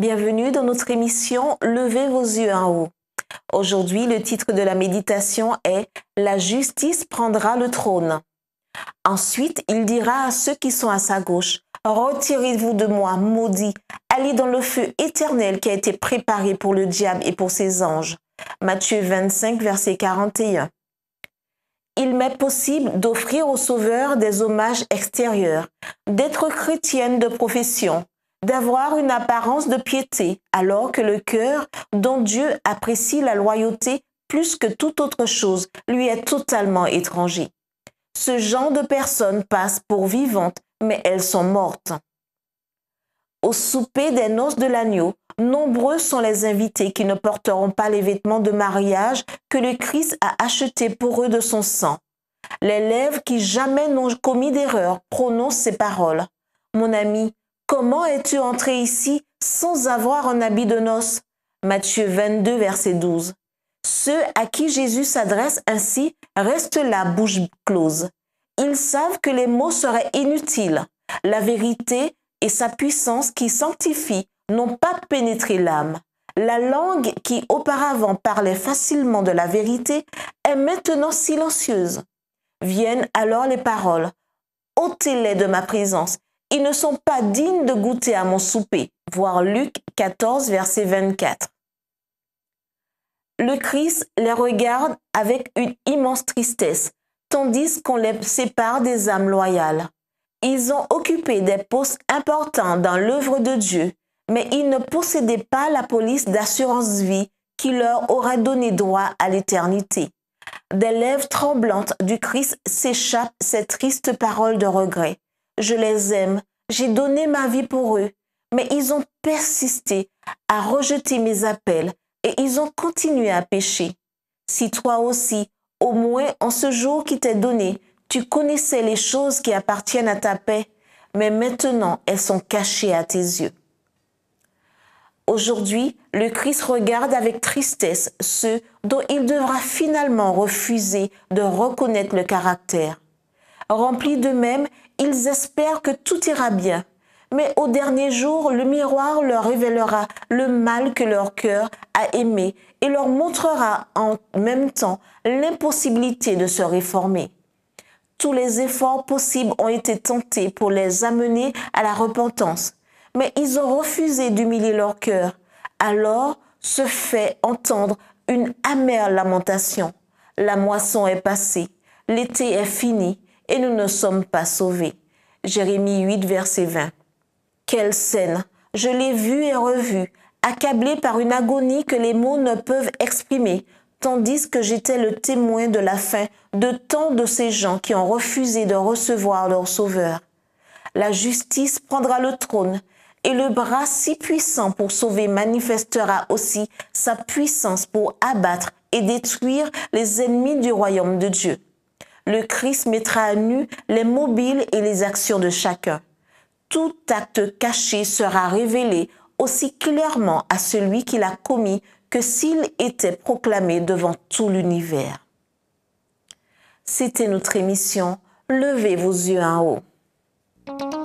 Bienvenue dans notre émission Levez vos yeux en haut. Aujourd'hui, le titre de la méditation est La justice prendra le trône. Ensuite, il dira à ceux qui sont à sa gauche, Retirez-vous de moi, maudit, allez dans le feu éternel qui a été préparé pour le diable et pour ses anges. Matthieu 25, verset 41. Il m'est possible d'offrir au Sauveur des hommages extérieurs, d'être chrétienne de profession, d'avoir une apparence de piété, alors que le cœur, dont Dieu apprécie la loyauté plus que toute autre chose, lui est totalement étranger. Ce genre de personnes passe pour vivantes, mais elles sont mortes. Au souper des noces de l'agneau, nombreux sont les invités qui ne porteront pas les vêtements de mariage que le Christ a achetés pour eux de son sang. Les lèvres qui jamais n'ont commis d'erreur prononcent ces paroles. Mon ami, Comment es-tu entré ici sans avoir un habit de noces Matthieu 22, verset 12. Ceux à qui Jésus s'adresse ainsi restent la bouche close. Ils savent que les mots seraient inutiles. La vérité et sa puissance qui sanctifie n'ont pas pénétré l'âme. La langue qui auparavant parlait facilement de la vérité est maintenant silencieuse. Viennent alors les paroles. ôtez-les de ma présence ils ne sont pas dignes de goûter à mon souper. Voir Luc 14, verset 24. Le Christ les regarde avec une immense tristesse, tandis qu'on les sépare des âmes loyales. Ils ont occupé des postes importants dans l'œuvre de Dieu, mais ils ne possédaient pas la police d'assurance vie qui leur aurait donné droit à l'éternité. Des lèvres tremblantes du Christ s'échappent ces tristes paroles de regret je les aime, j'ai donné ma vie pour eux, mais ils ont persisté à rejeter mes appels et ils ont continué à pécher. Si toi aussi, au moins en ce jour qui t'est donné, tu connaissais les choses qui appartiennent à ta paix, mais maintenant elles sont cachées à tes yeux. Aujourd'hui, le Christ regarde avec tristesse ceux dont il devra finalement refuser de reconnaître le caractère. Remplis d'eux-mêmes, ils espèrent que tout ira bien. Mais au dernier jour, le miroir leur révélera le mal que leur cœur a aimé et leur montrera en même temps l'impossibilité de se réformer. Tous les efforts possibles ont été tentés pour les amener à la repentance, mais ils ont refusé d'humilier leur cœur. Alors se fait entendre une amère lamentation. La moisson est passée, l'été est fini, et nous ne sommes pas sauvés. Jérémie 8, verset 20. Quelle scène Je l'ai vue et revue, accablée par une agonie que les mots ne peuvent exprimer, tandis que j'étais le témoin de la fin de tant de ces gens qui ont refusé de recevoir leur Sauveur. La justice prendra le trône, et le bras si puissant pour sauver manifestera aussi sa puissance pour abattre et détruire les ennemis du royaume de Dieu le Christ mettra à nu les mobiles et les actions de chacun. Tout acte caché sera révélé aussi clairement à celui qui l'a commis que s'il était proclamé devant tout l'univers. C'était notre émission. Levez vos yeux en haut.